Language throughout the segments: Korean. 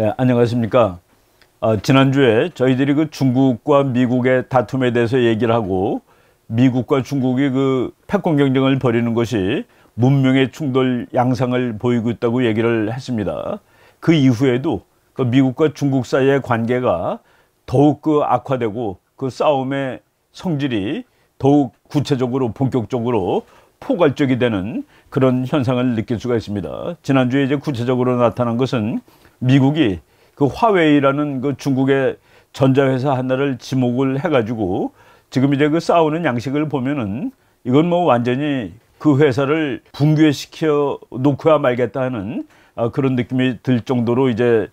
예, 안녕하십니까. 아, 지난주에 저희들이 그 중국과 미국의 다툼에 대해서 얘기를 하고 미국과 중국이 그 패권 경쟁을 벌이는 것이 문명의 충돌 양상을 보이고 있다고 얘기를 했습니다. 그 이후에도 그 미국과 중국 사이의 관계가 더욱 그 악화되고 그 싸움의 성질이 더욱 구체적으로 본격적으로 포괄적이 되는 그런 현상을 느낄 수가 있습니다. 지난주에 이제 구체적으로 나타난 것은 미국이 그 화웨이라는 그 중국의 전자회사 하나를 지목을 해가지고 지금 이제 그 싸우는 양식을 보면은 이건 뭐 완전히 그 회사를 붕괴시켜 놓고야 말겠다 하는 아, 그런 느낌이 들 정도로 이제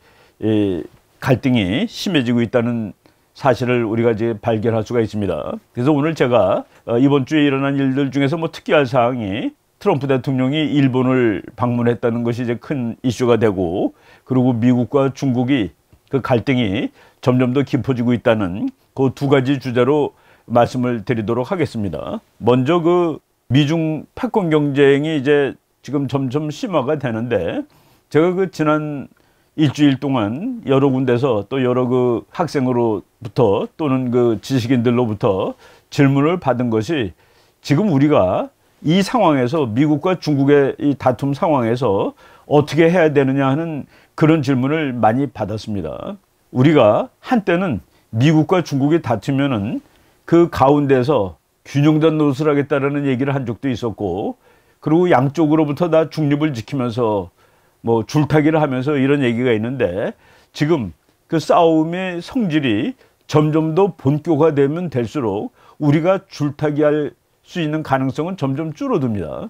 갈등이 심해지고 있다는 사실을 우리가 이제 발견할 수가 있습니다. 그래서 오늘 제가 어, 이번 주에 일어난 일들 중에서 뭐 특이할 사항이 트럼프 대통령이 일본을 방문했다는 것이 이제 큰 이슈가 되고 그리고 미국과 중국이 그 갈등이 점점 더 깊어지고 있다는 그 두 가지 주제로 말씀을 드리도록 하겠습니다. 먼저 그 미중 패권 경쟁이 이제 지금 점점 심화가 되는데 제가 그 지난 일주일 동안 여러 군데서 또 여러 그 학생으로부터 또는 그 지식인들로부터 질문을 받은 것이 지금 우리가 이 상황에서 미국과 중국의 이 다툼 상황에서 어떻게 해야 되느냐 하는 그런 질문을 많이 받았습니다. 우리가 한때는 미국과 중국이 다투면은 그 가운데서 균형된 노릇을 하겠다라는 얘기를 한 적도 있었고 그리고 양쪽으로부터 다 중립을 지키면서 뭐 줄타기를 하면서 이런 얘기가 있는데 지금 그 싸움의 성질이 점점 더 본격화되면 될수록 우리가 줄타기할 수 있는 가능성은 점점 줄어듭니다.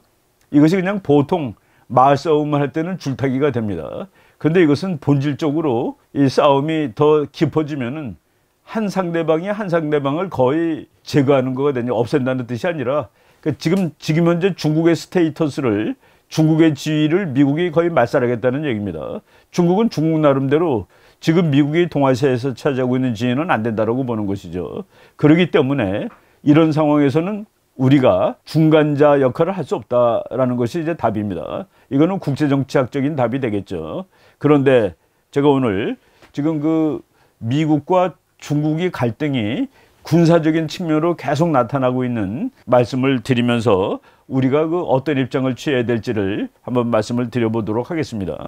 이것이 그냥 보통 마을 싸움을 할 때는 줄타기가 됩니다. 근데 이것은 본질적으로 이 싸움이 더 깊어지면은 한 상대방이 한 상대방을 거의 제거하는 거가되요 없앤다는 뜻이 아니라 그러니까 지금 지금 현재 중국의 스테이터스를 중국의 지위를 미국이 거의 말살하겠다는 얘기입니다. 중국은 중국 나름대로 지금 미국이 동아시아에서 차지하고 있는 지위는 안 된다라고 보는 것이죠. 그러기 때문에 이런 상황에서는 우리가 중간자 역할을 할 수 없다라는 것이 이제 답입니다. 이거는 국제정치학적인 답이 되겠죠. 그런데 제가 오늘 지금 그 미국과 중국이 갈등이 군사적인 측면으로 계속 나타나고 있는 말씀을 드리면서 우리가 그 어떤 입장을 취해야 될지를 한번 말씀을 드려보도록 하겠습니다.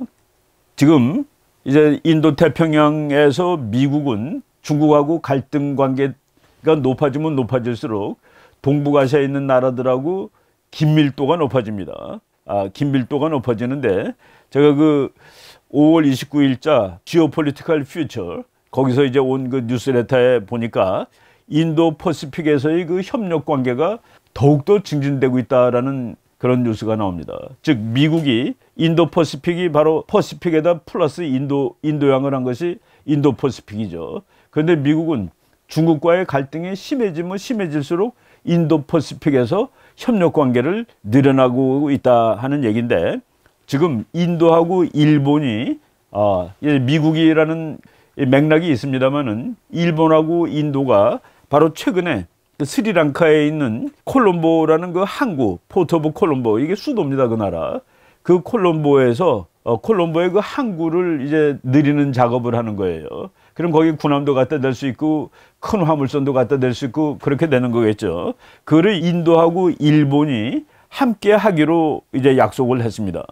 지금 이제 인도 태평양에서 미국은 중국하고 갈등 관계가 높아지면 높아질수록 동북아시아에 있는 나라들하고 긴밀도가 높아집니다. 아, 긴밀도가 높아지는데 제가 그 5월 29일자 지오폴리티컬 퓨처 거기서 이제 온 그 뉴스레터에 보니까 인도 퍼시픽에서의 그 협력 관계가 더욱더 증진되고 있다라는 그런 뉴스가 나옵니다. 즉 미국이 인도 퍼시픽이 바로 퍼시픽에다 플러스 인도 인도양을 한 것이 인도 퍼시픽이죠. 그런데 미국은 중국과의 갈등이 심해지면 심해질수록 인도 퍼시픽에서 협력 관계를 늘어나고 있다 하는 얘기인데 지금 인도하고 일본이 어, 미국이라는 맥락이 있습니다만은 일본하고 인도가 바로 최근에 그 스리랑카에 있는 콜롬보라는 그 항구 포터브 콜롬보 이게 수도입니다 그 나라 그 콜롬보에서 어, 콜롬보의 그 항구를 이제 늘리는 작업을 하는 거예요. 그럼 거기 군함도 갖다 댈 수 있고 큰 화물선도 갖다 댈 수 있고 그렇게 되는 거겠죠. 그를 인도하고 일본이 함께 하기로 이제 약속을 했습니다.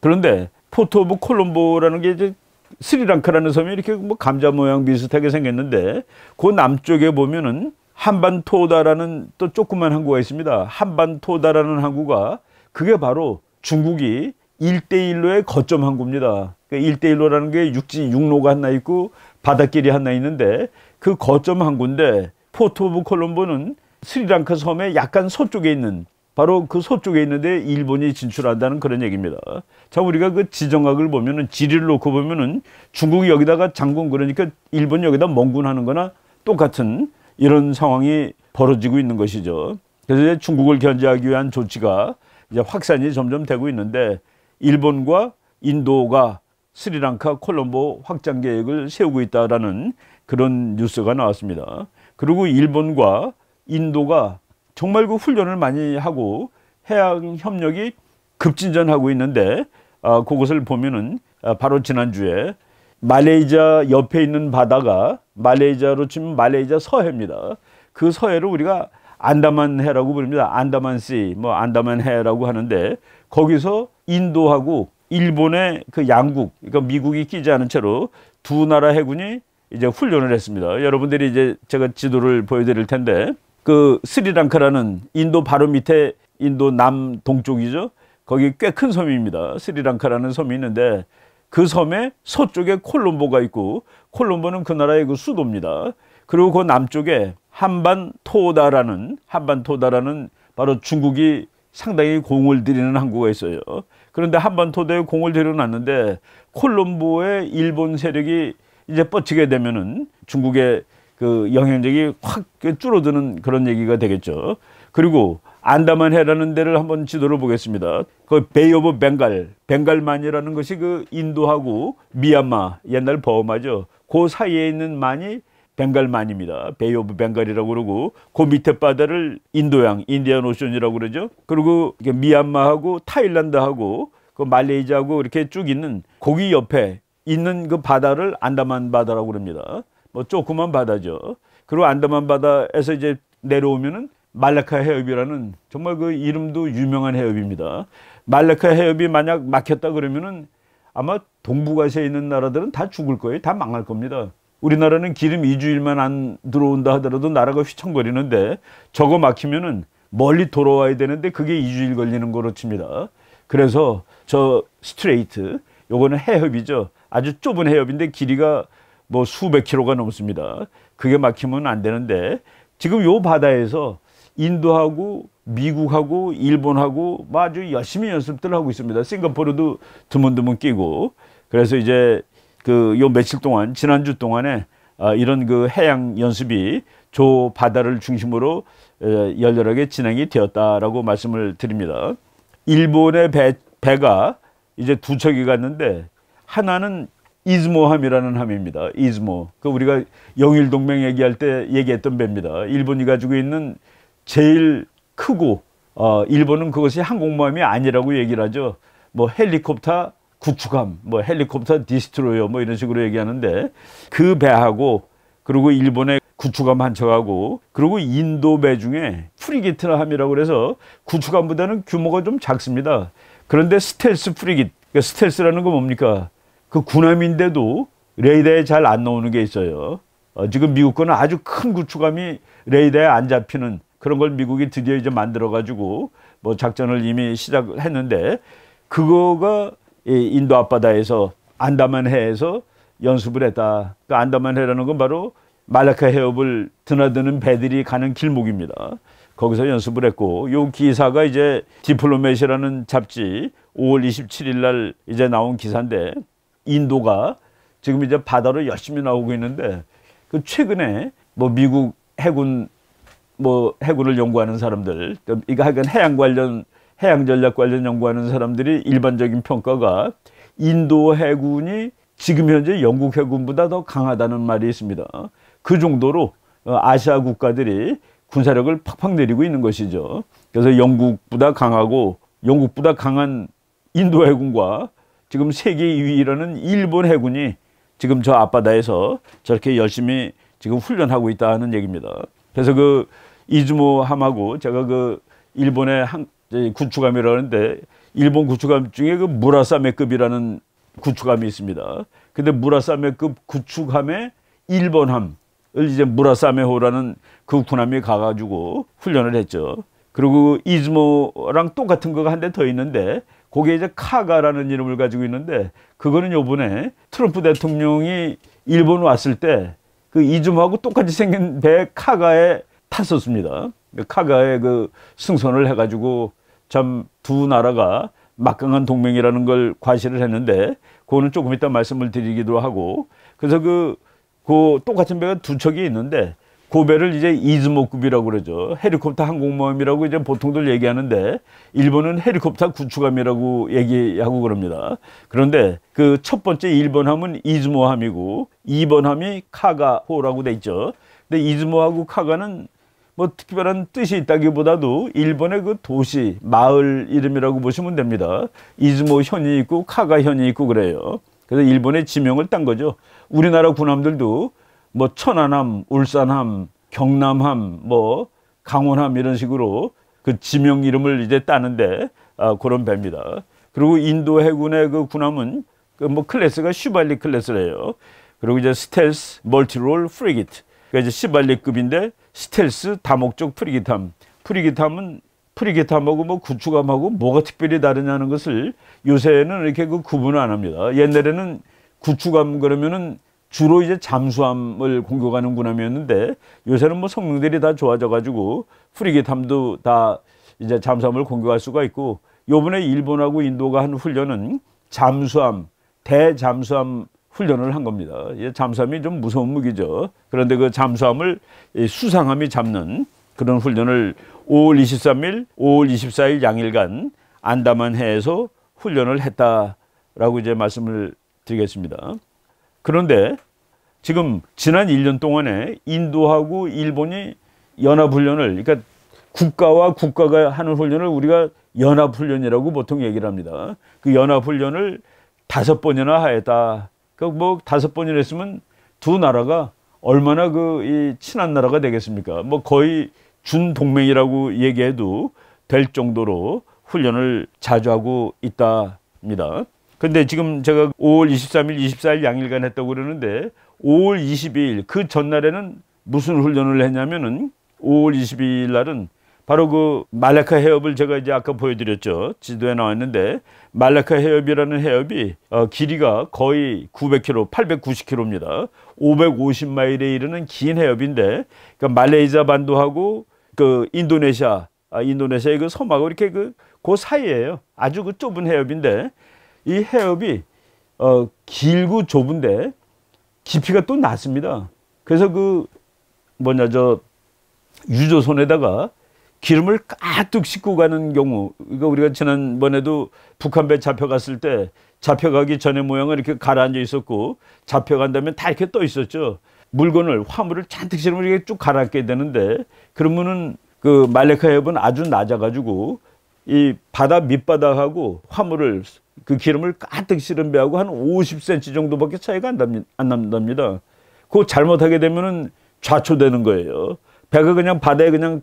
그런데 포트 오브 콜롬보라는 게 이제 스리랑카라는 섬이 이렇게 뭐 감자 모양 비슷하게 생겼는데 그 남쪽에 보면은 한반토다라는 또 조그만 항구가 있습니다. 한반토다라는 항구가 그게 바로 중국이 일대일로의 거점 항구입니다. 그러니까 일대일로라는게 육지 육로가 하나 있고 바닷길이 하나 있는데 그 거점 항구인데 포트 오브 콜롬보는 스리랑카 섬의 약간 서쪽에 있는 바로 그 서쪽에 있는데 일본이 진출한다는 그런 얘기입니다. 자, 우리가 그 지정학을 보면은 지리를 놓고 보면은 중국이 여기다가 장군 그러니까 일본 여기다 몽군 하는 거나 똑같은 이런 상황이 벌어지고 있는 것이죠. 그래서 이제 중국을 견제하기 위한 조치가 이제 확산이 점점 되고 있는데 일본과 인도가 스리랑카 콜롬보 확장 계획을 세우고 있다라는 그런 뉴스가 나왔습니다. 그리고 일본과 인도가 정말 그 훈련을 많이 하고 해양 협력이 급진전하고 있는데 어, 그것을 보면은 아, 바로 지난주에 말레이자 옆에 있는 바다가 말레이자로 치면 말레이자 서해입니다. 그 서해를 우리가 안다만 해라고 부릅니다. 안다만 씨, 뭐 안다만 해라고 하는데 거기서 인도하고 일본의 그 양국, 그러니까 미국이 끼지 않은 채로 두 나라 해군이 이제 훈련을 했습니다. 여러분들이 이제 제가 지도를 보여드릴 텐데 그 스리랑카라는 인도 바로 밑에 인도 남 동쪽이죠. 거기 꽤 큰 섬입니다. 스리랑카라는 섬이 있는데 그섬에 서쪽에 콜롬보가 있고 콜롬보는 그 나라의 그 수도입니다. 그리고 그 남쪽에 한반토다라는 한반토다라는 바로 중국이 상당히 공을 들이는 항구가 있어요. 그런데 한반토대에 공을 들여놨는데 콜롬보의 일본 세력이 이제 뻗치게 되면은 중국의 그 영향력이 확 줄어드는 그런 얘기가 되겠죠. 그리고 안다만 해라는 데를 한번 지도를 보겠습니다. 그 베이오브 벵갈, 벵갈만이라는 것이 그 인도하고 미얀마 옛날 버마죠. 그 사이에 있는 만이 벵갈만입니다. 베이오브 벵갈이라고 그러고 그 밑에 바다를 인도양, 인디안 오션이라고 그러죠. 그리고 미얀마하고 타일란드하고 그 말레이시아하고 이렇게 쭉 있는 고기 옆에 있는 그 바다를 안다만 바다라고 그럽니다. 뭐 조그만 바다죠. 그리고 안다만 바다에서 이제 내려오면은 말레카 해협이라는 정말 그 이름도 유명한 해협입니다. 말레카 해협이 만약 막혔다 그러면은 아마 동북아시아에 있는 나라들은 다 죽을 거예요. 다 망할 겁니다. 우리나라는 기름 2주일만안 들어온다 하더라도 나라가 휘청거리는데 저거 막히면은 멀리 돌아와야 되는데 그게 2주일 걸리는 거로 칩니다. 그래서 저 스트레이트 요거는 해협이죠. 아주 좁은 해협인데 길이가 뭐 수백 킬로가 넘습니다. 그게 막히면 안 되는데 지금 요 바다에서 인도하고 미국하고 일본하고 뭐 아주 열심히 연습들 하고 있습니다. 싱가포르도 드문드문 끼고 그래서 이제 그 요 며칠 동안 지난주 동안에 아, 이런 그 해양 연습이 조 바다를 중심으로 열렬하게 진행이 되었다라고 말씀을 드립니다. 일본의 배, 배가 이제 두 척이 갔는데 하나는 이즈모함이라는 함입니다. 이즈모. 그 우리가 영일 동맹 얘기할 때 얘기했던 배입니다. 일본이 가지고 있는 제일 크고 어, 일본은 그것이 항공모함이 아니라고 얘기를 하죠. 뭐 헬리콥터 구축함, 뭐 헬리콥터 디스트로이어 뭐 이런 식으로 얘기하는데 그 배하고 그리고 일본의 구축함 한 척하고 그리고 인도 배 중에 프리깃함이라고 기해서 구축함보다는 규모가 좀 작습니다. 그런데 스텔스 프리깃, 그러니까 스텔스라는 건 뭡니까? 그 군함인데도 레이더에 잘 안 나오는 게 있어요. 어, 지금 미국 거는 아주 큰 구축함이 레이더에 안 잡히는 그런 걸 미국이 드디어 이제 만들어가지고 뭐 작전을 이미 시작했는데 그거가 인도 앞바다에서 안다만해에서 연습을 했다. 그 안다만해라는 건 바로 말라카 해협을 드나드는 배들이 가는 길목입니다. 거기서 연습을 했고 요 기사가 이제 디플로맷이라는 잡지 5월 27일 날 이제 나온 기사인데 인도가 지금 이제 바다로 열심히 나오고 있는데 그 최근에 뭐 미국 해군 뭐 해군을 연구하는 사람들 이거 하여간 해양 관련 해양 전략 관련 연구하는 사람들이 일반적인 평가가 인도 해군이 지금 현재 영국 해군보다 더 강하다는 말이 있습니다. 그 정도로 어, 아시아 국가들이 군사력을 팍팍 내리고 있는 것이죠. 그래서 영국보다 강하고 영국보다 강한 인도 해군과 지금 세계 2위라는 일본 해군이 지금 저 앞바다에서 저렇게 열심히 지금 훈련하고 있다는 얘기입니다. 그래서 그 이즈모함하고 제가 그 일본의 한 구축함이라는데 일본 구축함 중에 그 무라사메급이라는 구축함이 있습니다. 근데 무라사메급 구축함에 일본함을 이제 무라사메호라는 그 군함이 가가지고 훈련을 했죠. 그리고 그 이즈모랑 똑같은 거가 한 대 더 있는데 그게 이제 카가라는 이름을 가지고 있는데 그거는 요번에 트럼프 대통령이 일본 왔을 때 그 이즈모하고 똑같이 생긴 배 카가에 탔었습니다. 카가에 그 승선을 해가지고 참 두 나라가 막강한 동맹이라는 걸 과시를 했는데 그거는 조금 이따 말씀을 드리기도 하고 그래서 그, 그 똑같은 배가 두 척이 있는데 고베를 이제 이즈모급이라고 그러죠. 헬리콥터 항공모함이라고 이제 보통들 얘기하는데 일본은 헬리콥터 구축함이라고 얘기하고 그럽니다. 그런데 그 첫 번째 일본 함은 이즈모함이고 이번 함이 카가호라고 돼 있죠. 근데 이즈모하고 카가는 뭐 특별한 뜻이 있다기보다도 일본의 그 도시, 마을 이름이라고 보시면 됩니다. 이즈모 현이 있고 카가 현이 있고 그래요. 그래서 일본의 지명을 딴 거죠. 우리나라 군함들도 뭐 천안함, 울산함, 경남함, 뭐 강원함 이런 식으로 그 지명 이름을 이제 따는데 아, 그런 배입니다. 그리고 인도 해군의 그 군함은 그뭐 클래스가 슈발리 클래스래요. 그리고 이제 스텔스 멀티롤 프리깃. 그러니까 이제 시발리급인데 스텔스 다목적 프리깃함. 프리깃함은 프리깃함하고 뭐 구축함하고 뭐가 특별히 다르냐는 것을 요새는 이렇게 그 구분을 안 합니다. 옛날에는 구축함 그러면은 주로 이제 잠수함을 공격하는 군함이었는데 요새는 뭐 성능들이 다 좋아져 가지고 프리게탐도 다 이제 잠수함을 공격할 수가 있고 요번에 일본하고 인도가 한 훈련은 잠수함 대잠수함 훈련을 한 겁니다. 잠수함이 좀 무서운 무기죠. 그런데 그 잠수함을 수상함이 잡는 그런 훈련을 5월 23일, 5월 24일 양일간 안다만 해에서 훈련을 했다라고 이제 말씀을 드리겠습니다. 그런데 지금 지난 1년 동안에 인도하고 일본이 연합훈련을 그러니까 국가와 국가가 하는 훈련을 우리가 연합훈련이라고 보통 얘기를 합니다. 그 연합훈련을 다섯 번이나 하였다. 그뭐 러니까 뭐 다섯 번이나 했으면 두 나라가 얼마나 그 이 친한 나라가 되겠습니까? 뭐 거의 준동맹이라고 얘기해도 될 정도로 훈련을 자주 하고 있답니다. 근데 지금 제가 5월 23일, 24일 양일간 했다고 그러는데 5월 22일 그 전날에는 무슨 훈련을 했냐면은 5월 22일 날은 바로 그 말레카 해협을 제가 이제 아까 보여드렸죠. 지도에 나왔는데 말레카 해협이라는 해협이 어, 길이가 거의 900km, 890km입니다. 550마일에 이르는 긴 해협인데 그러니까 말레이자 반도하고 그 인도네시아, 아, 인도네시아의 그 섬하고 이렇게 그, 그 사이에요. 아주 그 좁은 해협인데 이 해협이 어, 길고 좁은데 깊이가 또 낮습니다. 그래서 그 뭐냐 저 유조선에다가 기름을 가득 싣고 가는 경우 그러 그러니까 우리가 지난번에도 북한 배 잡혀갔을 때 잡혀가기 전에 모양은 이렇게 가라앉아 있었고 잡혀간 다면다 이렇게 떠 있었죠. 물건을 화물을 잔뜩 실으면 이렇게 쭉 가라앉게 되는데 그러면은 그 말레카 해협은 아주 낮아가지고 이 바다 밑바닥하고 화물을 그 기름을 가득 실은 배하고 한 50cm 정도밖에 차이가 안, 납니다, 안니다 그거 잘못하게 되면은 좌초되는 거예요. 배가 그냥 바다에 그냥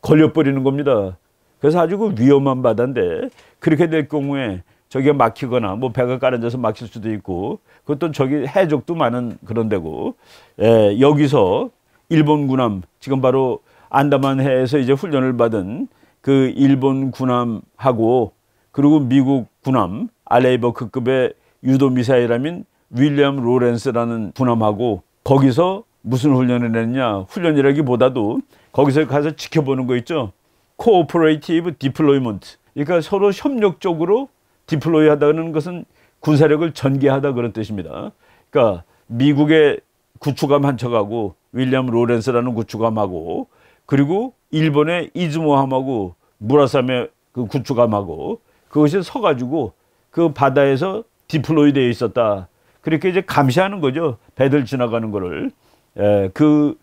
걸려버리는 겁니다. 그래서 아주 그 위험한 바다인데 그렇게 될 경우에 저게 막히거나 뭐 배가 가라앉아서 막힐 수도 있고 그것도 저기 해적도 많은 그런 데고 예, 여기서 일본 군함 지금 바로 안다만 해에서 이제 훈련을 받은 그 일본 군함하고 그리고 미국 군함 알레이버급급의 유도 미사일이라면 윌리엄 로렌스라는 군함하고 거기서 무슨 훈련을 했냐 훈련이라기보다도 거기서 가서 지켜보는 거 있죠 코오퍼레이티브 디플로이먼트 그러니까 서로 협력적으로 디플로이 하다는 것은 군사력을 전개하다 그런 뜻입니다 그러니까 미국의 구축함 한 척하고 윌리엄 로렌스라는 구축함하고 그리고 일본의 이즈모함하고 무라삼의 그 구축함하고 그것이 서가지고 그 바다에서 디플로이 되어 있었다. 그렇게 이제 감시하는 거죠. 배들 지나가는 거를. 예, 그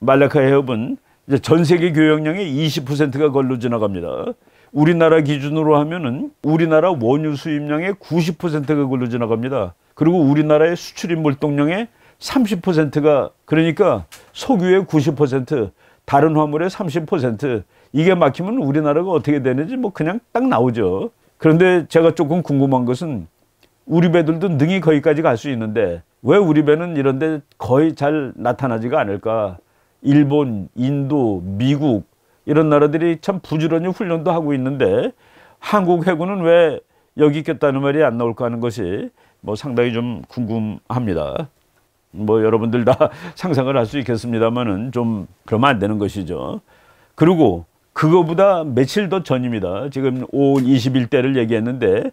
말라카 해협은 이제 전 세계 교역량의 20%가 걸로 지나갑니다. 우리나라 기준으로 하면은 우리나라 원유 수입량의 90%가 걸로 지나갑니다. 그리고 우리나라의 수출입 물동량의 30%가 그러니까 석유의 90%, 다른 화물의 30% 이게 막히면 우리나라가 어떻게 되는지 뭐 그냥 딱 나오죠. 그런데 제가 조금 궁금한 것은 우리 배들도 능히 거기까지 갈 수 있는데 왜 우리 배는 이런데 거의 잘 나타나지가 않을까? 일본, 인도, 미국 이런 나라들이 참 부지런히 훈련도 하고 있는데 한국 해군은 왜 여기 있겠다는 말이 안 나올까 하는 것이 뭐 상당히 좀 궁금합니다. 뭐 여러분들 다 상상을 할 수 있겠습니다만은 좀 그러면 안 되는 것이죠. 그리고 그거보다 며칠 더 전입니다. 지금 5월 20일 때를 얘기했는데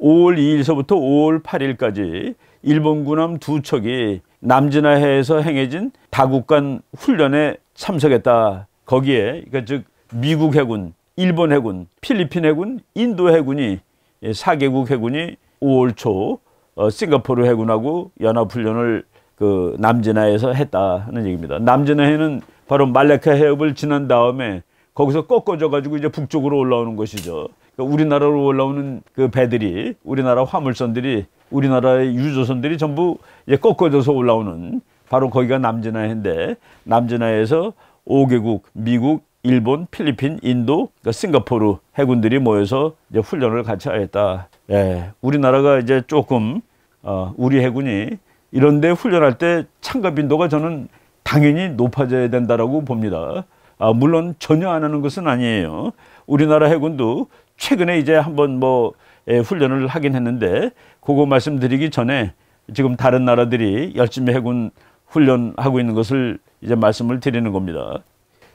5월 2일서부터 5월 8일까지 일본 군함 두 척이 남진해에서 아 행해진 다국간 훈련에 참석했다. 거기에 그러니까 즉 미국 해군, 일본 해군, 필리핀 해군, 인도 해군이 4개국 예, 해군이 5월 초 어, 싱가포르 해군하고 연합훈련을 그 남진해에서 했다 하는 얘기입니다. 남진해는 아 바로 말레카 해협을 지난 다음에 거기서 꺾어져가지고 이제 북쪽으로 올라오는 것이죠. 그러니까 우리나라로 올라오는 그 배들이 우리나라 화물선들이 우리나라의 유조선들이 전부 이제 꺾어져서 올라오는 바로 거기가 남진아해인데 남진아해에서 5개국 미국, 일본, 필리핀, 인도, 그러니까 싱가포르 해군들이 모여서 이제 훈련을 같이 하였다. 예, 우리나라가 이제 조금 어, 우리 해군이 이런데 훈련할 때 참가 빈도가 저는 당연히 높아져야 된다라고 봅니다. 아, 물론 전혀 안 하는 것은 아니에요. 우리나라 해군도 최근에 이제 한번 뭐 예, 훈련을 하긴 했는데 그거 말씀드리기 전에 지금 다른 나라들이 열심히 해군 훈련하고 있는 것을 이제 말씀을 드리는 겁니다.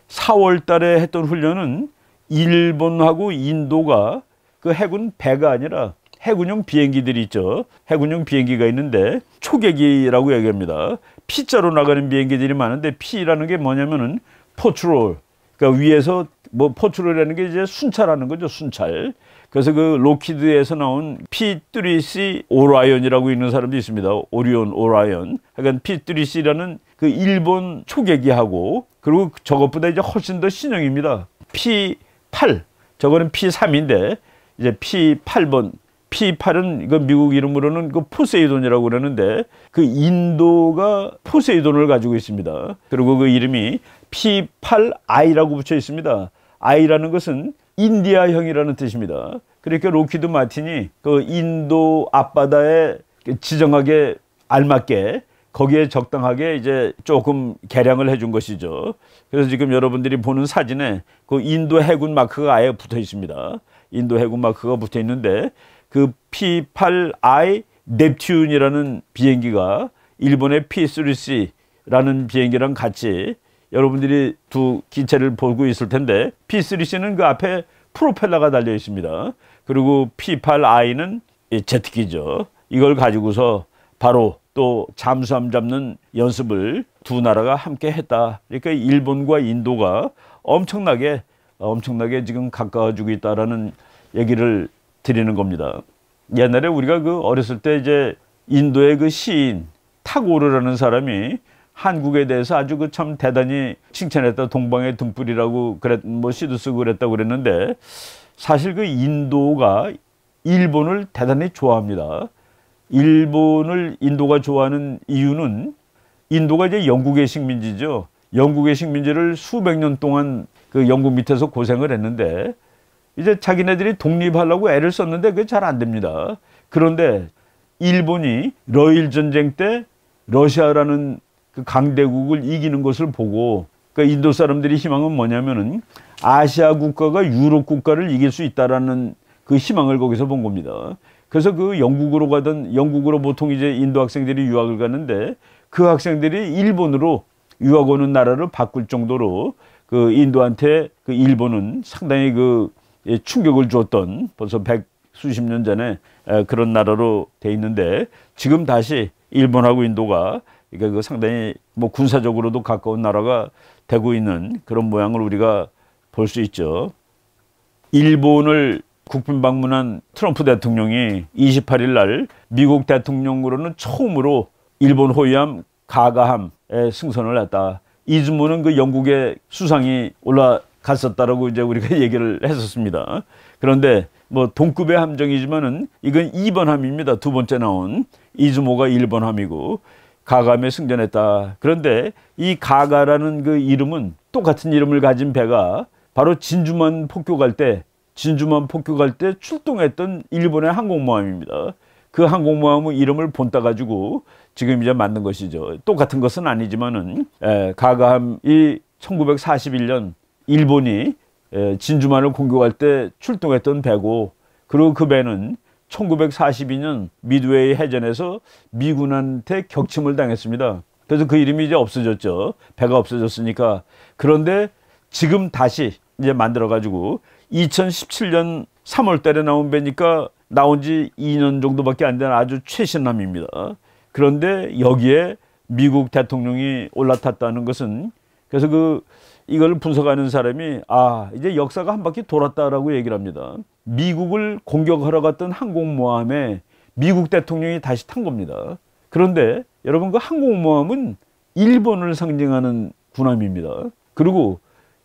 4월 달에 했던 훈련은 일본하고 인도가 그 해군 배가 아니라 해군용 비행기들이 있죠. 해군용 비행기가 있는데 초계기라고 얘기합니다. P자로 나가는 비행기들이 많은데 P라는 게 뭐냐면은 포트롤 그니까 위에서 뭐 포트롤이라는 게 이제 순찰하는 거죠 순찰 그래서 그 로키드에서 나온 피 p 리시 오라이언이라고 있는 사람도 있습니다 오리온 오라이언 하여간 그러니까 P3C라는 그 일본 초계기하고 그리고 저것보다 이제 훨씬 더 신형입니다 P8 저거는 P3인데 이제 P8번 P8은 이거 그 미국 이름으로는 그 포세이돈이라고 그러는데 그 인도가 포세이돈을 가지고 있습니다. 그리고 그 이름이 P8I라고 붙여 있습니다. I라는 것은 인디아형이라는 뜻입니다. 그러니까 로키드 마틴이 그 인도 앞바다에 그 지정하게 알맞게 거기에 적당하게 이제 조금 개량을 해준 것이죠. 그래서 지금 여러분들이 보는 사진에 그 인도 해군 마크가 아예 붙어 있습니다. 인도 해군 마크가 붙어 있는데 그 P8I 넵튠이라는 비행기가 일본의 P3C라는 비행기랑 같이 여러분들이 두 기체를 보고 있을 텐데 P3C는 그 앞에 프로펠러가 달려 있습니다. 그리고 P8I는 제트기죠. 이걸 가지고서 바로 또 잠수함 잡는 연습을 두 나라가 함께 했다. 그러니까 일본과 인도가 엄청나게 엄청나게 지금 가까워지고 있다라는 얘기를 드리는 겁니다. 옛날에 우리가 그 어렸을 때 이제 인도의 그 시인 타고르라는 사람이 한국에 대해서 아주 그 참 대단히 칭찬했다 동방의 등불이라고 그랬 뭐 시도 쓰고 그랬다고 그랬는데 사실 그 인도가 일본을 대단히 좋아합니다. 일본을 인도가 좋아하는 이유는 인도가 이제 영국의 식민지죠. 영국의 식민지를 수백 년 동안 그 영국 밑에서 고생을 했는데 이제 자기네들이 독립하려고 애를 썼는데 그게 잘 안 됩니다. 그런데 일본이 러일 전쟁 때 러시아라는 그 강대국을 이기는 것을 보고 그까 그러니까 인도 사람들이 희망은 뭐냐면은 아시아 국가가 유럽 국가를 이길 수 있다라는 그 희망을 거기서 본 겁니다. 그래서 그 영국으로 가던 영국으로 보통 이제 인도 학생들이 유학을 가는데 그 학생들이 일본으로 유학 오는 나라를 바꿀 정도로 그 인도한테 그 일본은 상당히 그 예, 충격을 줬던 벌써 백 수십 년 전에 그런 나라로 돼 있는데 지금 다시 일본하고 인도가 그러니까 그 상당히 뭐 군사적으로도 가까운 나라가 되고 있는 그런 모양을 우리가 볼 수 있죠. 일본을 국빈 방문한 트럼프 대통령이 28일 날 미국 대통령으로는 처음으로 일본 호위함 가가함에 승선을 했다. 이즈모는 그 영국의 수상이 올라갔었다라고 이제 우리가 얘기를 했었습니다. 그런데 뭐 동급의 함정이지만은 이건 2번 함입니다. 두 번째 나온 이즈모가 1번 함이고 가감에 승전했다. 그런데 이 가가라는 그 이름은 똑같은 이름을 가진 배가 바로 진주만 폭격할 때 진주만 폭격할 때 출동했던 일본의 항공모함입니다. 그 항공모함의 이름을 본따 가지고 지금 이제 만든 것이죠. 똑같은 것은 아니지만은 에, 예, 가가함이 1941년 일본이 에, 예, 진주만을 공격할 때 출동했던 배고 그리고 그 배는 1942년 미드웨이 해전에서 미군한테 격침을 당했습니다. 그래서 그 이름이 이제 없어졌죠. 배가 없어졌으니까. 그런데 지금 다시 이제 만들어 가지고 2017년 3월 달에 나온 배니까 나온 지 2년 정도밖에 안 된 아주 최신함입니다. 그런데 여기에 미국 대통령이 올라탔다는 것은 그래서 그 이걸 분석하는 사람이 아, 이제 역사가 한 바퀴 돌았다라고 얘기를 합니다. 미국을 공격하러 갔던 항공모함에 미국 대통령이 다시 탄 겁니다. 그런데 여러분 그 항공모함은 일본을 상징하는 군함입니다. 그리고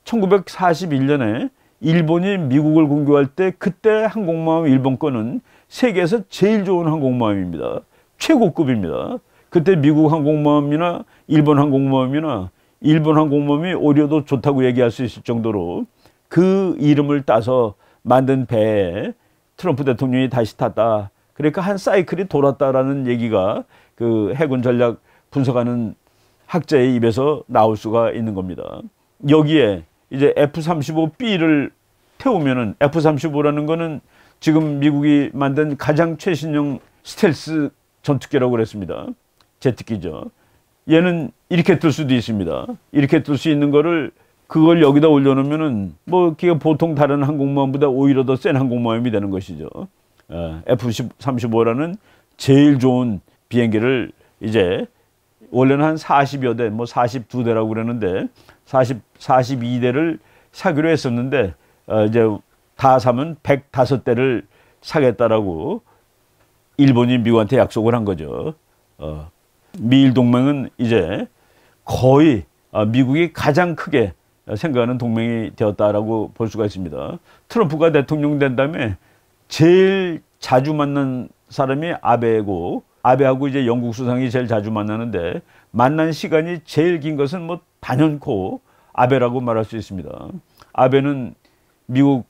1941년에 일본이 미국을 공격할 때 그때 항공모함 일본 거는 세계에서 제일 좋은 항공모함입니다. 최고급입니다. 그때 미국 항공모함이나 일본 항공모함이나 일본 항공모함이 오히려 더 좋다고 얘기할 수 있을 정도로 그 이름을 따서 만든 배에 트럼프 대통령이 다시 탔다. 그러니까 한 사이클이 돌았다라는 얘기가 그 해군 전략 분석하는 학자의 입에서 나올 수가 있는 겁니다. 여기에 이제 F-35B를 태우면은 F-35라는 거는 지금 미국이 만든 가장 최신형 스텔스 전투기라고 그랬습니다. 제트기죠. 얘는 이렇게 뜰 수도 있습니다. 이렇게 뜰 수 있는 거를 그걸 여기다 올려놓으면은 뭐 그게 보통 다른 항공모함보다 오히려 더 센 항공모함이 되는 것이죠. 예, F-35라는 제일 좋은 비행기를 이제 원래는 한 40여 대, 뭐 42대라고 그러는데 40, 42대를 사기로 했었는데 어, 이제 다 사면 105대를 사겠다라고 일본이 미국한테 약속을 한 거죠. 어, 미일 동맹은 이제 거의 어, 미국이 가장 크게 생각하는 동맹이 되었다라고 볼 수가 있습니다. 트럼프가 대통령 된 다음에 제일 자주 만난 사람이 아베고 아베하고 이제 영국 수상이 제일 자주 만나는데 만난 시간이 제일 긴 것은 뭐 단연코 아베라고 말할 수 있습니다. 아베는 미국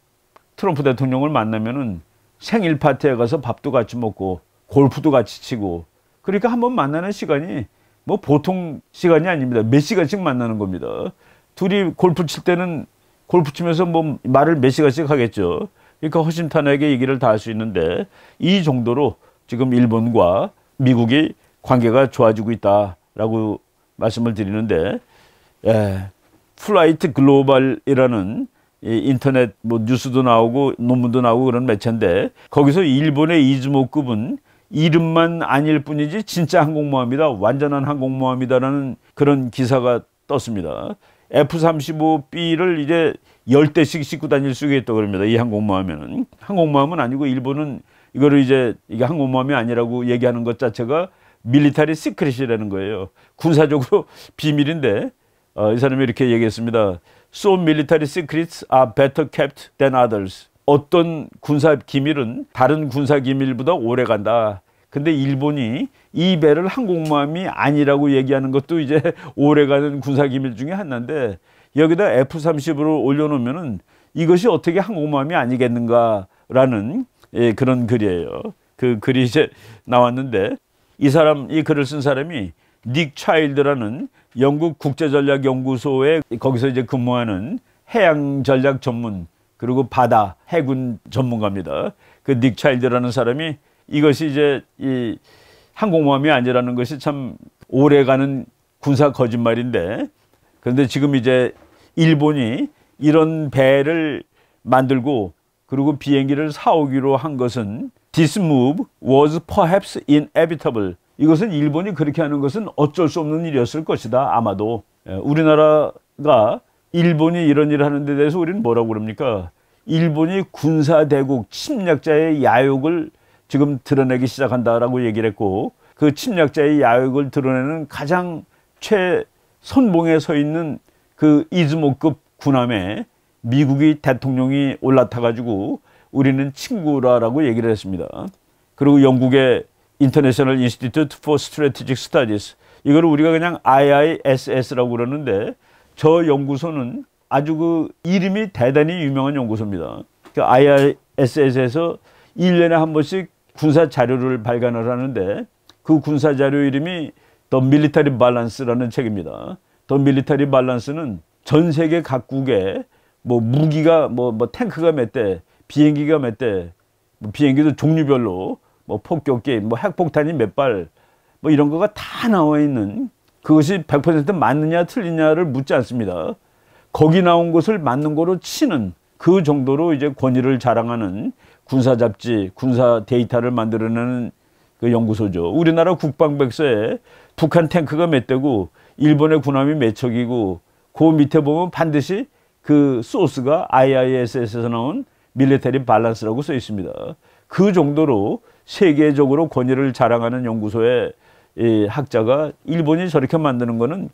트럼프 대통령을 만나면은 생일 파티에 가서 밥도 같이 먹고 골프도 같이 치고 그러니까 한번 만나는 시간이 뭐 보통 시간이 아닙니다. 몇 시간씩 만나는 겁니다. 둘이 골프 칠 때는 골프 치면서 뭐 말을 몇 시간씩 하겠죠. 그러니까 허심탄회하게 얘기를 다 할 수 있는데 이 정도로 지금 일본과 미국이 관계가 좋아지고 있다라고 말씀을 드리는데 예, 플라이트 글로벌이라는 이 인터넷 뭐 뉴스도 나오고 논문도 나오고 그런 매체인데 거기서 일본의 이즈모급은 이름만 아닐 뿐이지 진짜 항공모함이다 완전한 항공모함이다라는 그런 기사가 떴습니다. F-35B를 이제 열대씩 싣고 다닐 수가 있다고 그럽니다. 이 항공모함에는. 항공모함은 아니고 일본은 이거를 이제 이게 항공모함이 아니라고 얘기하는 것 자체가 밀리터리 시크릿이라는 거예요. 군사적으로 비밀인데 어, 이 사람이 이렇게 얘기했습니다. So military secrets are better kept than others. 어떤 군사 기밀은 다른 군사 기밀보다 오래 간다. 근데 일본이 이 배를 항공모함이 아니라고 얘기하는 것도 이제 오래가는 군사기밀 중에 하나인데 여기다 F-30으로 올려놓으면은 이것이 어떻게 항공모함이 아니겠는가라는 예, 그런 글이에요. 그 글이 이제 나왔는데 이 사람, 이 글을 쓴 사람이 닉 차일드라는 영국 국제전략연구소에 거기서 이제 근무하는 해양전략 전문 그리고 바다 해군 전문가입니다. 그 닉 차일드라는 사람이 이것이 이제 이 항공모함이 아니라는 것이 참 오래가는 군사 거짓말인데 그런데 지금 이제 일본이 이런 배를 만들고 그리고 비행기를 사오기로 한 것은 This move was perhaps inevitable. 이것은 일본이 그렇게 하는 것은 어쩔 수 없는 일이었을 것이다. 아마도 예, 우리나라가 일본이 이런 일을 하는 데 대해서 우리는 뭐라고 그럽니까? 일본이 군사대국 침략자의 야욕을 지금 드러내기 시작한다라고 얘기를 했고 그 침략자의 야욕을 드러내는 가장 최선봉에 서 있는 그 이즈모급 군함에 미국이 대통령이 올라타가지고 우리는 친구라라고 얘기를 했습니다. 그리고 영국의 인터내셔널 인스티튜트 포 스트레티직 스타디스 이걸 우리가 그냥 IISS라고 그러는데 저 연구소는 아주 그 이름이 대단히 유명한 연구소입니다. 그 IISS에서 1년에 한 번씩 군사 자료를 발간을 하는데 그 군사 자료 이름이 더 밀리터리 발란스라는 책입니다. 더 밀리터리 발란스는 전 세계 각국의 뭐 무기가 뭐, 뭐 탱크가 몇 대, 비행기가 몇 대, 뭐 비행기도 종류별로 뭐 폭격기, 뭐 핵폭탄이 몇 발, 뭐 이런 거가 다 나와 있는 그것이 100% 맞느냐 틀리냐를 묻지 않습니다. 거기 나온 것을 맞는 거로 치는 그 정도로 이제 권위를 자랑하는 군사 잡지, 군사 데이터를 만들어내는 그 연구소죠. 우리나라 국방백서에 북한 탱크가 몇 대고 일본의 군함이 몇 척이고 그 밑에 보면 반드시 그 소스가 IISS에서 나온 밀레테리 발란스라고 써 있습니다. 그 정도로 세계적으로 권위를 자랑하는 연구소의 이 학자가 일본이 저렇게 만드는 거는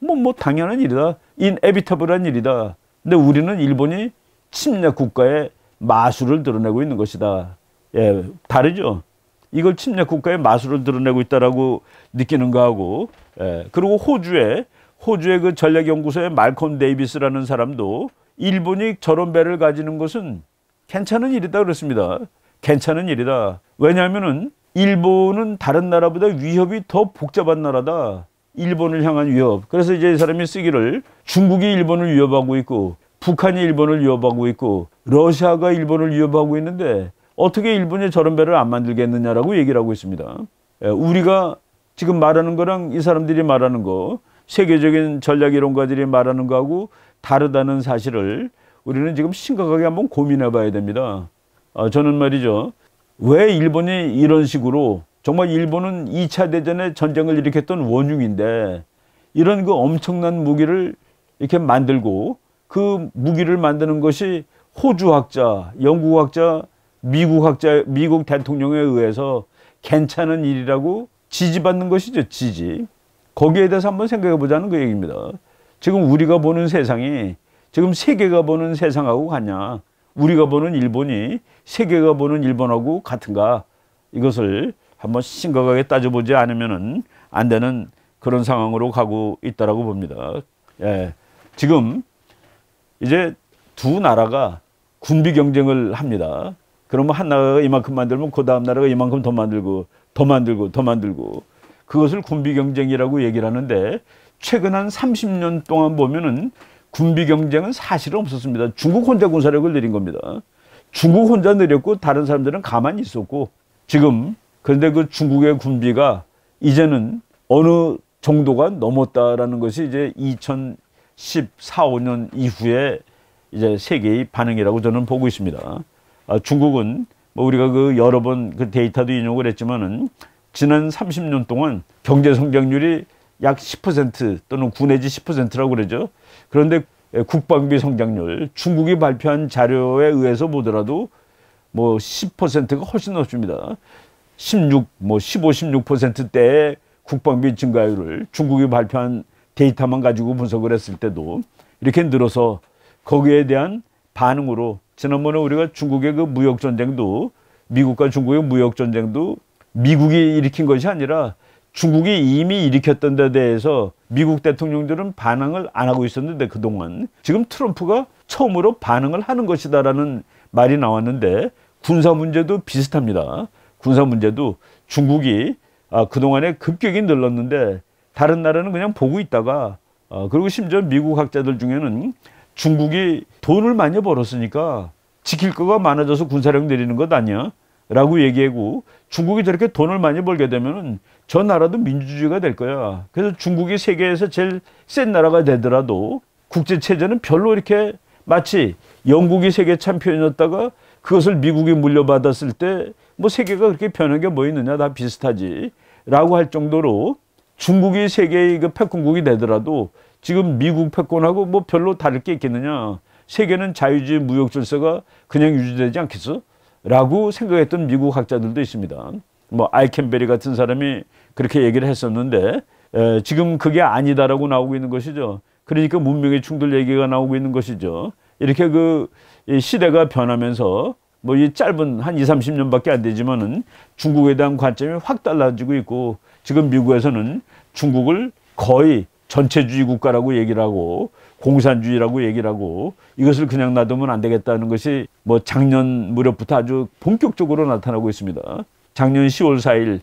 뭐, 뭐 당연한 일이다. 인에비터블한 일이다. 근데 우리는 일본이 침략 국가의 마술을 드러내고 있는 것이다. 예, 다르죠. 이걸 침략 국가의 마술을 드러내고 있다라고 느끼는 거하고, 예, 그리고 호주에 호주의 그 전략 연구소의 말콤 데이비스라는 사람도 일본이 저런 배를 가지는 것은 괜찮은 일이다 그렇습니다. 괜찮은 일이다. 왜냐하면은 일본은 다른 나라보다 위협이 더 복잡한 나라다. 일본을 향한 위협. 그래서 이제 이 사람이 쓰기를 중국이 일본을 위협하고 있고 북한이 일본을 위협하고 있고 러시아가 일본을 위협하고 있는데 어떻게 일본이 저런 배를 안 만들겠느냐라고 얘기를 하고 있습니다. 예, 우리가 지금 말하는 거랑 이 사람들이 말하는 거 세계적인 전략 이론가들이 말하는 거하고 다르다는 사실을 우리는 지금 심각하게 한번 고민해 봐야 됩니다. 아, 저는 말이죠. 왜 일본이 이런 식으로 정말 일본은 2차 대전에 전쟁을 일으켰던 원흉인데 이런 그 엄청난 무기를 이렇게 만들고 그 무기를 만드는 것이 호주학자, 영국학자, 미국학자, 미국 대통령에 의해서 괜찮은 일이라고 지지받는 것이죠. 지지. 거기에 대해서 한번 생각해 보자는 그 얘기입니다. 지금 우리가 보는 세상이 지금 세계가 보는 세상하고 같냐. 우리가 보는 일본이 세계가 보는 일본하고 같은가. 이것을 한번 심각하게 따져보지 않으면 안 되는 그런 상황으로 가고 있다라고 봅니다. 예. 지금 이제 두 나라가 군비 경쟁을 합니다. 그러면 한 나라가 이만큼 만들면 그 다음 나라가 이만큼 더 만들고 더 만들고 더 만들고 그것을 군비 경쟁이라고 얘기를 하는데 최근 한 30년 동안 보면은 군비 경쟁은 사실은 없었습니다. 중국 혼자 군사력을 늘린 겁니다. 중국 혼자 늘렸고 다른 사람들은 가만히 있었고 지금 그런데 그 중국의 군비가 이제는 어느 정도가 넘었다라는 것이 이제 14, 5년 이후에 이제 세계의 반응이라고 저는 보고 있습니다. 아, 중국은 뭐 우리가 그 여러 번 그 데이터도 인용을 했지만은 지난 30년 동안 경제 성장률이 약 10% 또는 9 내지 10%라고 그러죠. 그런데 국방비 성장률 중국이 발표한 자료에 의해서 보더라도 뭐 10%가 훨씬 넘습니다. 16, 뭐 15, 16%대의 국방비 증가율을 중국이 발표한 데이터만 가지고 분석을 했을 때도 이렇게 늘어서 거기에 대한 반응으로 지난번에 우리가 중국의 그 무역 전쟁도 미국과 중국의 무역 전쟁도 미국이 일으킨 것이 아니라 중국이 이미 일으켰던 데 대해서 미국 대통령들은 반응을안 하고 있었는데 그동안 지금 트럼프가 처음으로 반응을 하는 것이다라는 말이 나왔는데 군사 문제도 비슷합니다. 군사 문제도 중국이 아, 그동안에 급격히 늘렀는데 다른 나라는 그냥 보고 있다가 어, 그리고 심지어 미국 학자들 중에는 중국이 돈을 많이 벌었으니까 지킬 거가 많아져서 군사력 내리는 것 아니야? 라고 얘기하고 중국이 저렇게 돈을 많이 벌게 되면 저 나라도 민주주의가 될 거야. 그래서 중국이 세계에서 제일 센 나라가 되더라도 국제체제는 별로 이렇게 마치 영국이 세계 챔피언이었다가 그것을 미국이 물려받았을 때 뭐 세계가 그렇게 변한 게 뭐 있느냐 다 비슷하지 라고 할 정도로 중국이 세계의 그 패권국이 되더라도 지금 미국 패권하고 뭐 별로 다를 게 있겠느냐. 세계는 자유주의 무역 질서가 그냥 유지되지 않겠어? 라고 생각했던 미국 학자들도 있습니다. 뭐 아이켄베리 같은 사람이 그렇게 얘기를 했었는데 에, 지금 그게 아니다라고 나오고 있는 것이죠. 그러니까 문명의 충돌 얘기가 나오고 있는 것이죠. 이렇게 그 시대가 변하면서 뭐이 짧은 한 2, 30년밖에 안 되지만은 중국에 대한 관점이 확 달라지고 있고 지금 미국에서는 중국을 거의 전체주의 국가라고 얘기를 하고 공산주의라고 얘기를 하고 이것을 그냥 놔두면 안 되겠다는 것이 뭐 작년 무렵부터 아주 본격적으로 나타나고 있습니다. 작년 10월 4일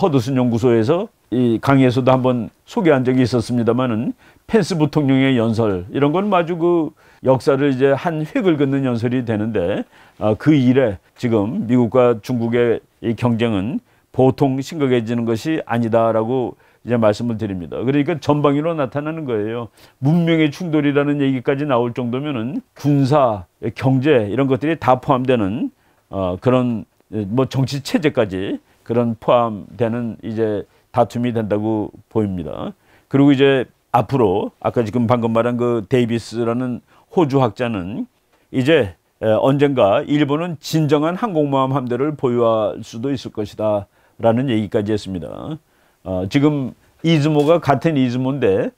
허드슨 연구소에서 이 강의에서도 한번 소개한 적이 있었습니다만은 펜스 부통령의 연설 이런 건 마주 그 역사를 이제 한 획을 긋는 연설이 되는데 어, 그 일에 지금 미국과 중국의 이 경쟁은 보통 심각해지는 것이 아니다라고 이제 말씀을 드립니다. 그러니까 전방위로 나타나는 거예요. 문명의 충돌이라는 얘기까지 나올 정도면은 군사, 경제 이런 것들이 다 포함되는 어, 그런 뭐 정치 체제까지 그런 포함되는 이제 다툼이 된다고 보입니다. 그리고 이제 앞으로 아까 지금 방금 말한 그 데이비스라는 호주 학자는 이제 언젠가 일본은 진정한 항공모함 함대를 보유할 수도 있을 것이다 라는 얘기까지 했습니다. 어, 지금 이즈모가 같은 이즈모인데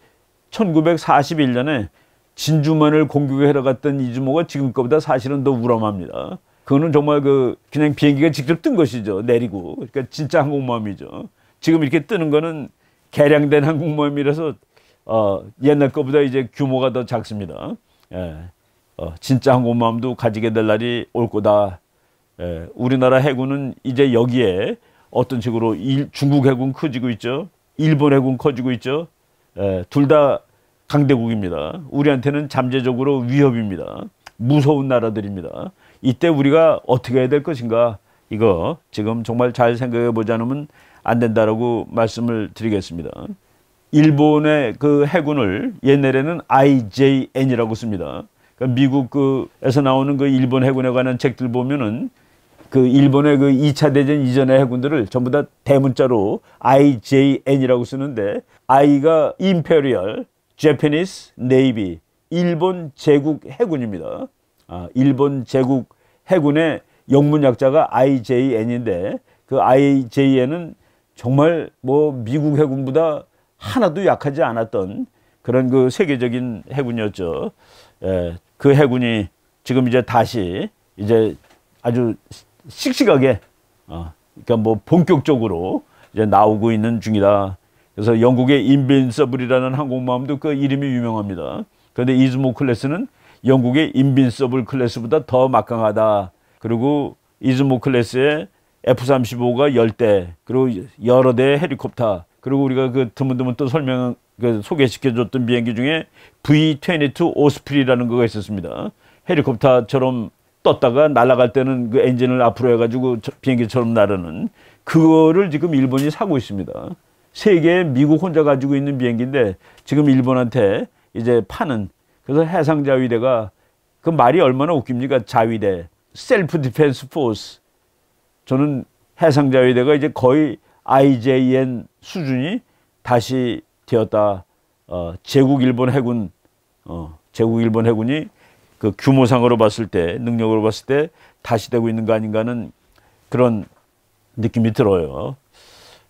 1941년에 진주만을 공격하러 갔던 이즈모가 지금 보다 사실은 더 우람합니다. 그거는 정말 그 그냥 비행기가 직접 뜬 것이죠. 내리고. 그러니까 진짜 항공모함이죠. 지금 이렇게 뜨는 거는 개량된 항공모함이라서 어, 옛날 것보다 이제 규모가 더 작습니다. 예. 어, 진짜 항공마음도 가지게 될 날이 올 거다. 에, 예, 우리나라 해군은 이제 여기에 어떤 식으로 일, 중국 해군 커지고 있죠. 일본 해군 커지고 있죠. 예, 둘다 강대국입니다. 우리한테는 잠재적으로 위협입니다. 무서운 나라들입니다. 이때 우리가 어떻게 해야 될 것인가 이거 지금 정말 잘 생각해 보지 않으면 안 된다라고 말씀을 드리겠습니다. 일본의 그 해군을 옛날에는 IJN이라고 씁니다. 그러니까 미국 그에서 나오는 그 일본 해군에 관한 책들 보면은 그 일본의 그 2차 대전 이전의 해군들을 전부 다 대문자로 IJN이라고 쓰는데 I가 Imperial Japanese Navy 일본 제국 해군입니다. 아, 일본 제국 해군의 영문 약자가 IJN인데 그 IJN은 정말 뭐 미국 해군보다 하나도 약하지 않았던 그런 그 세계적인 해군이었죠. 예, 그 해군이 지금 이제 다시 이제 아주 씩씩하게 어, 그러니까 뭐 본격적으로 이제 나오고 있는 중이다. 그래서 영국의 인빈서블이라는 항공모함도 그 이름이 유명합니다. 그런데 이즈모 클래스는 영국의 인빈서블 클래스보다 더 막강하다. 그리고 이즈모 클래스의 F-35가 열대 그리고 여러 대의 헬리콥터, 그리고 우리가 그 드문드문 또 설명한 그 소개시켜줬던 비행기 중에 V-22 오스프리라는 거가 있었습니다. 헬리콥터처럼 떴다가 날아갈 때는 그 엔진을 앞으로 해가지고 비행기처럼 날아는 그거를 지금 일본이 사고 있습니다. 세계 미국 혼자 가지고 있는 비행기인데 지금 일본한테 이제 파는 그래서 해상자위대가 그 말이 얼마나 웃깁니까? 자위대, 셀프 디펜스 포스. 저는 해상자위대가 이제 거의 IJN 수준이 다시 되었다. 어, 제국 일본 해군 어, 제국 일본 해군이 그 규모상으로 봤을 때 능력으로 봤을 때 다시 되고 있는 거 아닌가는 그런 느낌이 들어요.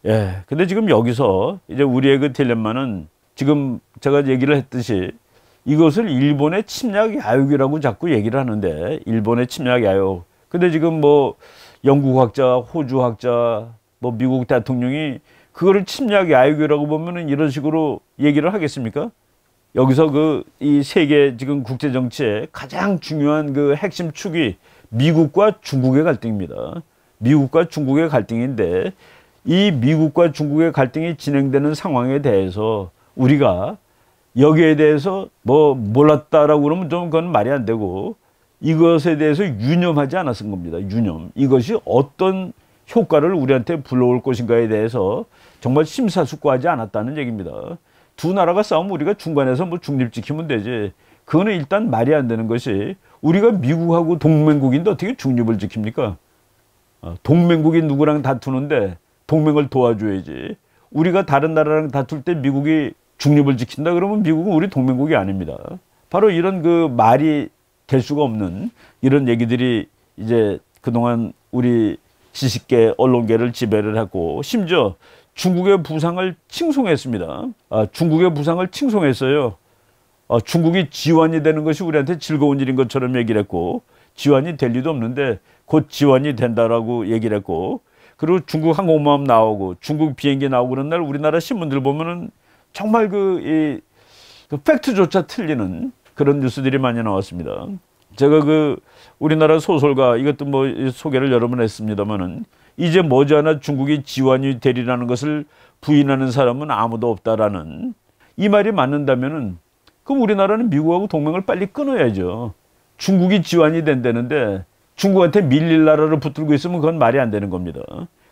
예. 근데 지금 여기서 이제 우리의 그 딜레마는 지금 제가 얘기를 했듯이 이것을 일본의 침략 야욕이라고 자꾸 얘기를 하는데 일본의 침략 야욕. 근데 지금 뭐 영국 학자, 호주 학자, 뭐 미국 대통령이 그거를 침략 의 야유교라고 보면은 이런 식으로 얘기를 하겠습니까? 여기서 그 이 세계 지금 국제 정치의 가장 중요한 그 핵심 축이 미국과 중국의 갈등입니다. 미국과 중국의 갈등인데 이 미국과 중국의 갈등이 진행되는 상황에 대해서 우리가 여기에 대해서 뭐 몰랐다라고 그러면 좀 그건 말이 안 되고 이것에 대해서 유념하지 않았은 겁니다. 유념. 이것이 어떤 효과를 우리한테 불러올 것인가에 대해서 정말 심사숙고하지 않았다는 얘기입니다. 두 나라가 싸우면 우리가 중간에서 뭐 중립 지키면 되지. 그거는 일단 말이 안 되는 것이 우리가 미국하고 동맹국인데 어떻게 중립을 지킵니까? 어, 동맹국이 누구랑 다투는데 동맹을 도와줘야지. 우리가 다른 나라랑 다툴 때 미국이 중립을 지킨다 그러면 미국은 우리 동맹국이 아닙니다. 바로 이런 그 말이 될 수가 없는 이런 얘기들이 이제 그동안 우리 지식계 언론계를 지배를 했고 심지어 중국의 부상을 칭송했습니다. 아, 중국의 부상을 칭송했어요. 아, 중국이 지원이 되는 것이 우리한테 즐거운 일인 것처럼 얘기를 했고 지원이 될 리도 없는데 곧 지원이 된다라고 얘기를 했고 그리고 중국 항공모함 나오고 중국 비행기 나오고 그런 날 우리나라 신문들 보면은 정말 그, 이, 그 팩트조차 틀리는 그런 뉴스들이 많이 나왔습니다. 제가 그 우리나라 소설가 이것도 뭐 소개를 여러 번 했습니다만은 이제 머지않아 중국이 지원이 되리라는 것을 부인하는 사람은 아무도 없다라는 이 말이 맞는다면은 그럼 우리나라는 미국하고 동맹을 빨리 끊어야죠. 중국이 지원이 된다는데 중국한테 밀릴 나라를 붙들고 있으면 그건 말이 안 되는 겁니다.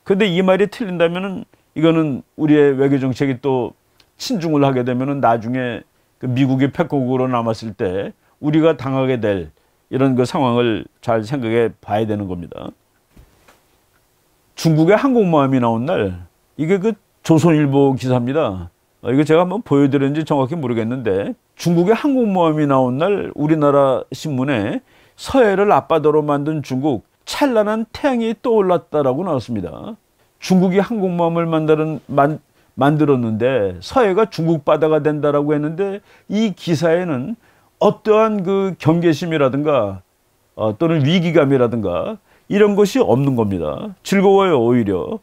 근데 이 말이 틀린다면 이거는 우리의 외교 정책이 또 친중을 하게 되면은 나중에 그 미국이 패국으로 남았을 때 우리가 당하게 될 이런 그 상황을 잘 생각해 봐야 되는 겁니다. 중국의 항공모함이 나온 날 이게 그 조선일보 기사입니다. 어, 이거 제가 한번 보여드렸는지 정확히 모르겠는데 중국의 항공모함이 나온 날 우리나라 신문에 서해를 앞바다로 만든 중국 찬란한 태양이 떠올랐다라고 나왔습니다. 중국이 항공모함을 만드는, 만, 만들었는데 서해가 중국 바다가 된다라고 했는데 이 기사에는 어떠한 그 경계심이라든가 어, 또는 위기감이라든가 이런 것이 없는 겁니다. 즐거워요, 오히려.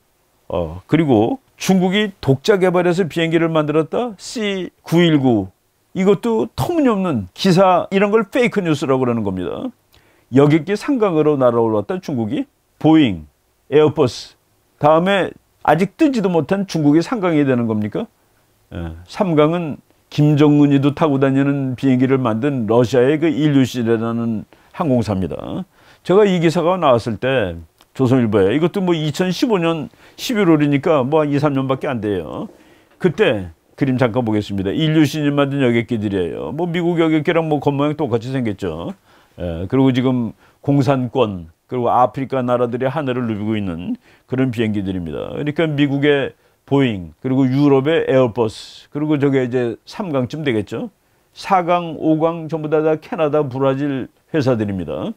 어, 그리고 중국이 독자 개발해서 비행기를 만들었다? C919. 이것도 터무니없는 기사, 이런 걸 페이크 뉴스라고 그러는 겁니다. 여객기 상강으로 날아올랐던 중국이 보잉, 에어버스, 다음에 아직 뜨지도 못한 중국이 상강이 되는 겁니까? 예, 삼강은 김정은이도 타고 다니는 비행기를 만든 러시아의 그일류시대라는 항공사입니다. 제가 이 기사가 나왔을 때 조선일보에 이것도 뭐 2015년 11월이니까 뭐한 2, 3년밖에 안 돼요. 그때 그림 잠깐 보겠습니다. 인류신이 만든 여객기들이에요. 뭐 미국 여객기랑 뭐 겉모양 똑같이 생겼죠. 예, 그리고 지금 공산권 그리고 아프리카 나라들이 하늘을 누비고 있는 그런 비행기들입니다. 그러니까 미국의 보잉 그리고 유럽의 에어버스 그리고 저게 이제 3강쯤 되겠죠. 4강, 5강 전부 다 캐나다, 브라질 회사들입니다.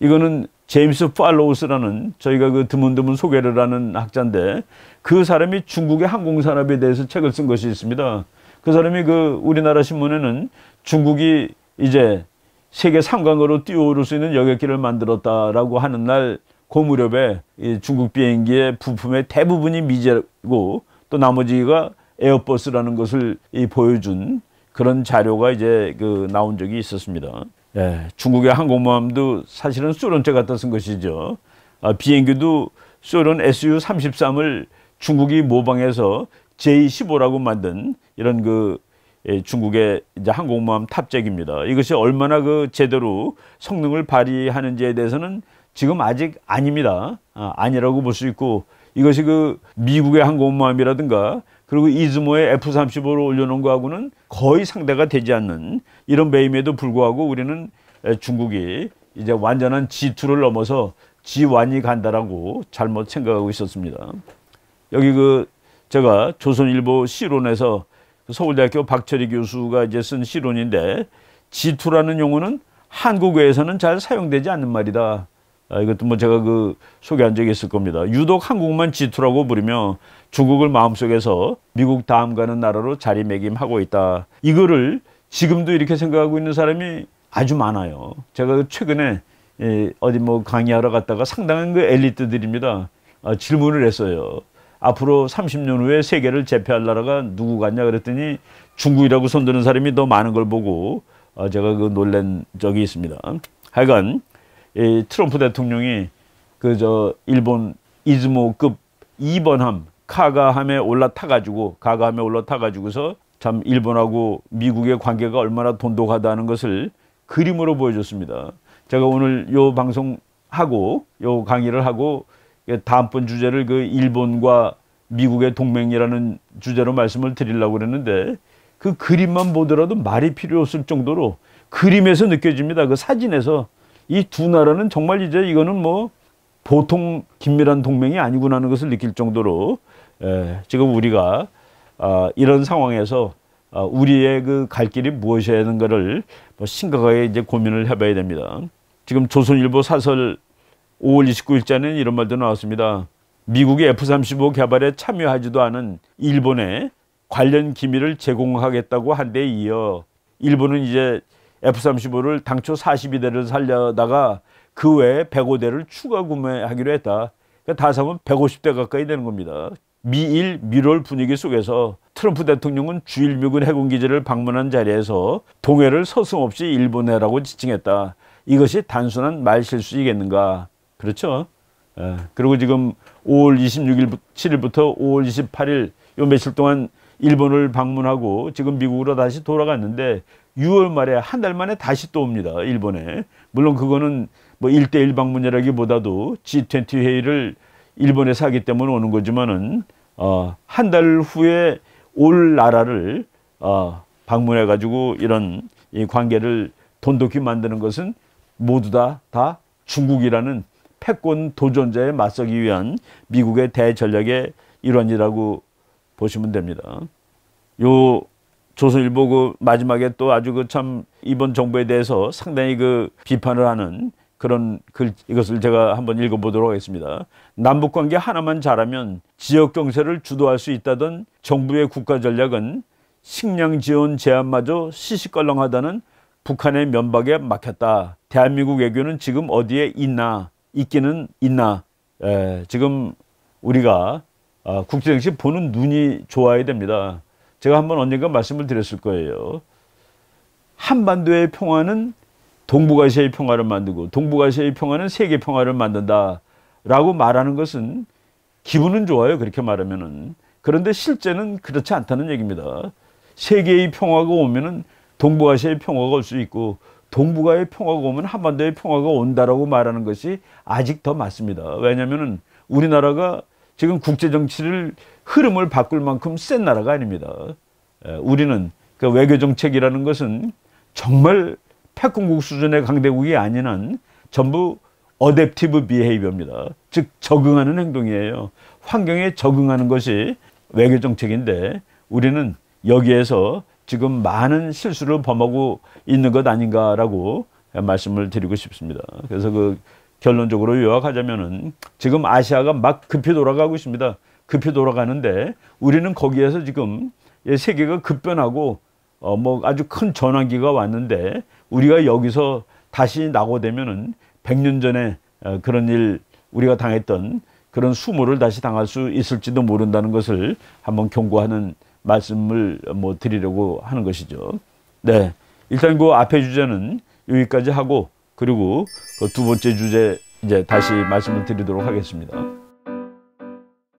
이거는 제임스 팔로우스라는 저희가 그 드문드문 소개를 하는 학자인데 그 사람이 중국의 항공산업에 대해서 책을 쓴 것이 있습니다. 그 사람이 그 우리나라 신문에는 중국이 이제 세계 3강으로 뛰어오를 수 있는 여객기를 만들었다라고 하는 날그 무렵에 중국 비행기의 부품의 대부분이 미제고 또 나머지가 에어버스라는 것을 보여준 그런 자료가 이제 그 나온 적이 있었습니다. 예, 중국의 항공모함도 사실은 소련제 갖다 쓴 것이죠. 아, 비행기도 소련 SU-33을 중국이 모방해서 J-15라고 만든 이런 그 예, 중국의 이제 항공모함 탑재기입니다. 이것이 얼마나 그 제대로 성능을 발휘하는지에 대해서는 지금 아직 아닙니다. 아, 아니라고 볼 수 있고 이것이 그 미국의 항공모함이라든가 그리고 이즈모의 F-35를 올려놓은 거하고는 거의 상대가 되지 않는 이런 매임에도 불구하고 우리는 중국이 이제 완전한 G2를 넘어서 G1이 간다라고 잘못 생각하고 있었습니다. 여기 그 제가 조선일보 시론에서 그 서울대학교 박철희 교수가 이제 쓴 시론인데 G2라는 용어는 한국외에서는 잘 사용되지 않는 말이다. 아, 이것도 뭐 제가 그 소개한 적이 있을 겁니다. 유독 한국만 G2라고 부르며 중국을 마음속에서 미국 다음 가는 나라로 자리매김하고 있다. 이거를 지금도 이렇게 생각하고 있는 사람이 아주 많아요. 제가 최근에 예, 어디 뭐 강의하러 갔다가 상당한 그 엘리트들입니다. 아, 질문을 했어요. 앞으로 30년 후에 세계를 제패할 나라가 누구 같냐 그랬더니 중국이라고 손드는 사람이 더 많은 걸 보고 아, 제가 그 놀란 적이 있습니다. 하여간 트럼프 대통령이 그 저 일본 이즈모급 2번함 카가함에 올라타가지고 가가함에 올라타가지고서 참 일본하고 미국의 관계가 얼마나 돈독하다는 것을 그림으로 보여줬습니다. 제가 오늘 요 방송 하고 요 강의를 하고 다음번 주제를 그 일본과 미국의 동맹이라는 주제로 말씀을 드리려고 그랬는데 그 그림만 보더라도 말이 필요 없을 정도로 그림에서 느껴집니다. 그 사진에서 이 두 나라는 정말 이제 이거는 뭐 보통 긴밀한 동맹이 아니구나 하는 것을 느낄 정도로 예, 지금 우리가 아, 이런 상황에서 아, 우리의 그 갈 길이 무엇이어야 하는가를 뭐 심각하게 이제 고민을 해봐야 됩니다. 지금 조선일보 사설 5월 29일자는 이런 말도 나왔습니다. 미국의 F-35 개발에 참여하지도 않은 일본에 관련 기밀을 제공하겠다고 한데 이어 일본은 이제 F-35를 당초 42대를 살려다가 그 외에 105대를 추가 구매하기로 했다. 그러니까 다 사면 150대 가까이 되는 겁니다. 미일 미월 분위기 속에서 트럼프 대통령은 주일미군 해군기지를 방문한 자리에서 동해를 서슴없이 일본해라고 지칭했다. 이것이 단순한 말실수이겠는가. 그렇죠. 예. 그리고 지금 5월 26일 7일부터 5월 28일 요 며칠 동안 일본을 방문하고 지금 미국으로 다시 돌아갔는데 6월 말에 한 달 만에 다시 또 옵니다. 일본에. 물론 그거는 뭐 1대1 방문이라기보다도 G20 회의를 일본에서 하기 때문에 오는 거지만은 어, 한 달 후에 올 나라를 어, 방문해 가지고 이런 이 관계를 돈독히 만드는 것은 모두 다, 다 중국이라는 패권 도전자에 맞서기 위한 미국의 대전략의 일환이라고 보시면 됩니다. 요 조선일보 그 마지막에 또 아주 그 참 이번 정부에 대해서 상당히 그 비판을 하는 그런 글, 이것을 제가 한번 읽어보도록 하겠습니다. 남북관계 하나만 잘하면 지역 경제를 주도할 수 있다던 정부의 국가 전략은 식량 지원 제한마저 시시껄렁하다는 북한의 면박에 막혔다. 대한민국 외교는 지금 어디에 있나 있기는 있나 에, 지금 우리가 아, 국제정치 보는 눈이 좋아야 됩니다. 제가 한번 언젠가 말씀을 드렸을 거예요. 한반도의 평화는 동북아시아의 평화를 만들고 동북아시아의 평화는 세계 평화를 만든다라고 말하는 것은 기분은 좋아요. 그렇게 말하면은 그런데 실제는 그렇지 않다는 얘기입니다. 세계의 평화가 오면은 동북아시아의 평화가 올 수 있고 동북아의 평화가 오면 한반도의 평화가 온다라고 말하는 것이 아직 더 맞습니다. 왜냐하면은 우리나라가 지금 국제 정치를 흐름을 바꿀 만큼 센 나라가 아닙니다. 우리는 그 외교 정책이라는 것은 정말 패권국 수준의 강대국이 아닌 는 전부 어댑티브 비헤이비입니다즉 적응하는 행동이에요. 환경에 적응하는 것이 외교 정책인데 우리는 여기에서 지금 많은 실수를 범하고 있는 것 아닌가라고 말씀을 드리고 싶습니다. 그래서 그 결론적으로 요약하자면은 지금 아시아가 막 급히 돌아가고 있습니다. 급히 돌아가는데 우리는 거기에서 지금 세계가 급변하고 어뭐 아주 큰 전환기가 왔는데 우리가 여기서 다시 나고 되면은 100년 전에 어, 그런 일 우리가 당했던 그런 수모를 다시 당할 수 있을지도 모른다는 것을 한번 경고하는 말씀을 어, 뭐 드리려고 하는 것이죠. 네. 일단 그 앞에 주제는 여기까지 하고 그리고 그 두 번째 주제 이제 다시 말씀을 드리도록 하겠습니다.